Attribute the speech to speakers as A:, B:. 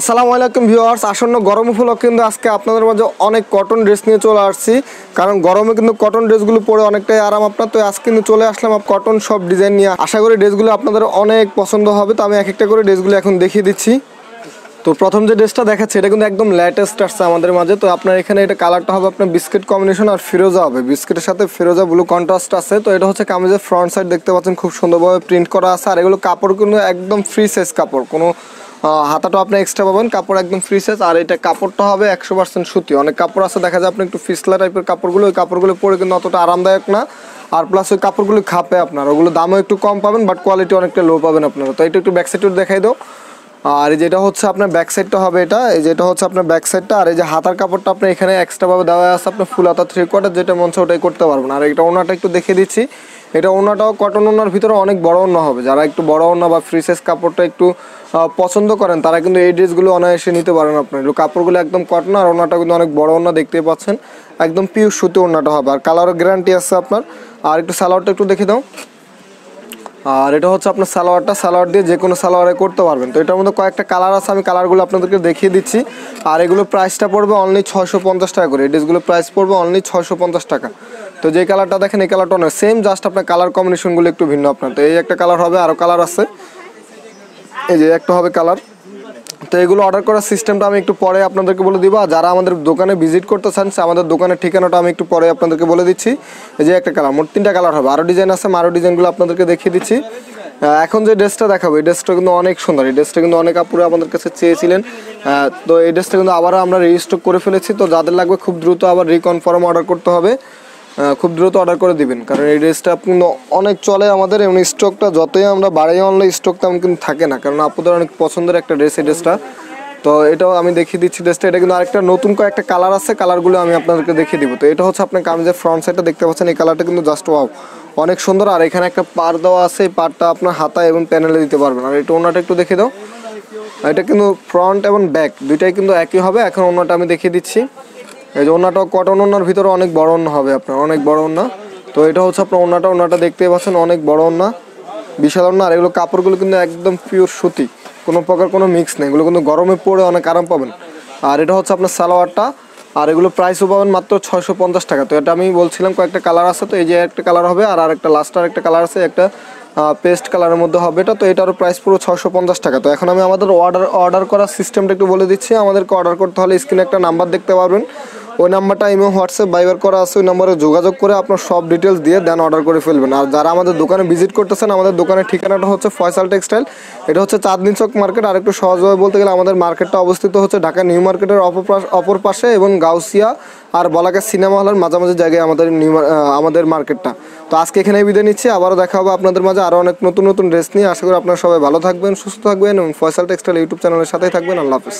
A: আসসালামু আলাইকুম ভিউয়ার্স আসন্ন গরম উপলক্ষে কিন্তু আজকে আপনাদের মাঝে অনেক কটন ড্রেস নিয়ে চলে আসছি কারণ গরমে কিন্তু কটন ড্রেসগুলো পরে অনেকটাই আরাম আপনার তো আজকে কিন্তু চলে আসলাম কটন সব ডিজাইন নিয়ে আশা করি ড্রেসগুলো আপনাদের অনেক পছন্দ হবে তো আমি এক একটা করে ড্রেসগুলো এখন দেখিয়ে দিচ্ছি তো প্রথম যে ড্রেসটা দেখাচ্ছে এটা কিন্তু একদম লেটেস্ট আসছে আমাদের মাঝে তো আপনার এখানে এটা কালারটা হবে আপনার বিস্কিট কম্বিনেশন আর ফিরোজা হবে বিস্কিটের সাথে ফিরোজা ব্লু কন্ট্রাস্ট আছে তো এটা হচ্ছে কামিজের ফ্রন্ট সাইড দেখতে পাচ্ছেন খুব সুন্দরভাবে প্রিন্ট করা আছে আর এগুলো কাপড় কিন্তু একদম ফ্রি সাইজ কাপড় কোনো হাতাটা আপনি এক্সট্রা পাবেন কাপড় একদম ফ্রি সাইজ আর এটা কাপড়টা হবে একশো পার্সেন্ট সুতি অনেক কাপড় আছে দেখা যায় আপনি একটু ফিসলা টাইপের কাপড়গুলো ওই কাপড়গুলো পরে কিন্তু অতটা আরামদায়ক না আর প্লাস ওই কাপড়গুলো খাপে আপনার ওগুলো দামও একটু কম পাবেন বাট কোয়ালিটি অনেকটা লো পাবেন আপনারা তো এটা একটু ব্যাকসাইডটা দেখাই দাও আর যেটা হচ্ছে আপনার ব্যাক সাইডটা হবে এটা এই যেটা হচ্ছে আপনার ব্যাক সাইডটা আর এই যে হাতার কাপড়টা আপনি এখানে এক্সট্রাভাবে দেওয়া আছে আপনি ফুল হাতা থ্রি কোয়ার্টার যেটা মন ওটাই করতে পারবেন আর এটা ওনারটা একটু দেখিয়ে দিচ্ছি এটা ওনাটাও কটন ওনার ভিতরে অনেক বড় ওনা হবে যারা একটু বড় ওনা বা ফ্রি সাইজ কাপড়টা একটু পছন্দ করেন তারা কিন্তু এই ড্রেসগুলো অনায়াসে নিতে পারেন আপনার কাপড়গুলো একদম কটন আর ওনাটা কিন্তু অনেক বড় ওনা দেখতে পাচ্ছেন একদম পিওর সুতি ওনাটা হবে আর কালারও গ্যারান্টি আছে আপনার আর একটু সালোয়ারটা একটু দেখে দাও আর এটা হচ্ছে আপনার সালোয়ারটা সালোয়ার দিয়ে যে কোনো সালোয়ারে করতে পারবেন তো এটার মধ্যে কয়েকটা কালার আছে আমি কালারগুলো আপনাদেরকে দেখিয়ে দিচ্ছি আর এগুলো প্রাইসটা পড়বে অনলি ছশো টাকা করে এই ড্রেসগুলোর প্রাইস পড়বে অনলি ছশো টাকা তো যে কালারটা দেখেন এই কালারটা অনেক সেম জাস্ট আপনার কালার কম্বিনেশনগুলো একটু ভিন্ন আপনার তো এই একটা কালার হবে আরও কালার আছে এই যে একটা হবে কালার তো এগুলো অর্ডার করার সিস্টেমটা আমি একটু পরে আপনাদেরকে বলে দিব যারা আমাদের দোকানে ভিজিট করতে চান আমাদের দোকানের ঠিকানাটা আমি একটু পরে আপনাদেরকে বলে দিচ্ছি এই যে একটা কালার মোট তিনটা কালার হবে আরও ডিজাইন আছে আরও ডিজাইনগুলো আপনাদেরকে দেখিয়ে দিচ্ছি এখন যে ড্রেসটা দেখাবো এই ড্রেসটা কিন্তু অনেক সুন্দর এই ড্রেসটা কিন্তু অনেক আপুরা আমাদের কাছে চেয়েছিলেন তো এই ড্রেসটা কিন্তু আবারও আমরা রিস্টক করে ফেলেছি তো যাদের লাগবে খুব দ্রুত আবার রিকনফার্ম অর্ডার করতে হবে খুব দ্রুত অর্ডার করে দিবেন কারণ এই ড্রেসটা আপনি অনেক চলে আমাদের এবং স্টকটা যতই আমরা বাড়াই আনলে স্টক তেমন কিন্তু থাকে না কারণ আপনাদের অনেক পছন্দের একটা ড্রেস এই ড্রেসটা তো এটাও আমি দেখিয়ে দিচ্ছি ড্রেসটা এটা কিন্তু আরেকটা নতুন কয়েকটা কালার আছে কালারগুলো আমি আপনাদেরকে দেখিয়ে দিব তো এটা হচ্ছে আপনার কামিজের ফ্রন্ট সাইডটা দেখতে পাচ্ছেন এই কালারটা কিন্তু জাস্ট ওয়াও অনেক সুন্দর আর এখানে একটা পার দেওয়া আছে এই পারটা আপনার হাতা এবং প্যানেলে দিতে পারবেন আর এটা ওনাটা একটু দেখে দাও এটা কিন্তু ফ্রন্ট এবং ব্যাক দুইটাই কিন্তু একই হবে এখন ওনাটা আমি দেখিয়ে দিচ্ছি এই যে ওনাটাও কটন ওনার ভিতরে অনেক বড় অন্য হবে আপনার অনেক বড় ওনা তো এটা হচ্ছে আপনার ওনাটা ওনাটা দেখতে পাচ্ছেন অনেক বড় ওনা বিশাল ওনা আর এগুলো কাপড়গুলো কিন্তু একদম পিওর সুতি কোনো প্রকার কোনো মিক্স নেই এগুলো কিন্তু গরমে পড়ে অনেক আরাম পাবেন আর এটা হচ্ছে আপনার সালোয়ারটা আর এগুলো প্রাইসও পাবেন মাত্র ছয়শো পঞ্চাশ টাকা তো এটা আমি বলছিলাম কয়েকটা কালার আছে তো এই যে একটা কালার হবে আর আর একটা লাস্টার একটা কালার আছে একটা পেস্ট কালারের মধ্যে হবে এটা তো এটারও প্রাইস পুরো ছশো পঞ্চাশ টাকা তো এখন আমি আমাদের অর্ডার অর্ডার করার সিস্টেমটা একটু বলে দিচ্ছি আমাদেরকে অর্ডার করতে হলে স্ক্রিনে একটা নাম্বার দেখতে পারবেন ওই নাম্বারটা ইমো হোয়াটসঅ্যাপ বাইবার করা আছে ওই নাম্বারে যোগাযোগ করে আপনার সব ডিটেলস দিয়ে দেন অর্ডার করে ফেলবেন আর যারা আমাদের দোকানে ভিজিট করতেছেন আমাদের দোকানের ঠিকানাটা হচ্ছে ফয়সাল টেক্সটাইল এটা হচ্ছে চাঁদনি চক মার্কেট আর একটু সহজভাবে বলতে গেলে আমাদের মার্কেটটা অবস্থিত হচ্ছে ঢাকা নিউ মার্কেটের অপর পাশে এবং গাউসিয়া আর বলাকা সিনেমা হলের মাঝামাঝি জায়গায় আমাদের নিউ আমাদের মার্কেটটা তো আজকে এখানে বিদায় নিচ্ছি আবারও দেখা হবে আপনাদের মাঝে আরও অনেক নতুন নতুন ড্রেস নিয়ে আশা করি আপনারা সবাই ভালো থাকবেন সুস্থ থাকবেন এবং ফয়সাল টেক্সটাইল ইউটিউব চ্যানেলের সাথেই থাকবেন আল্লাহ হাফিজ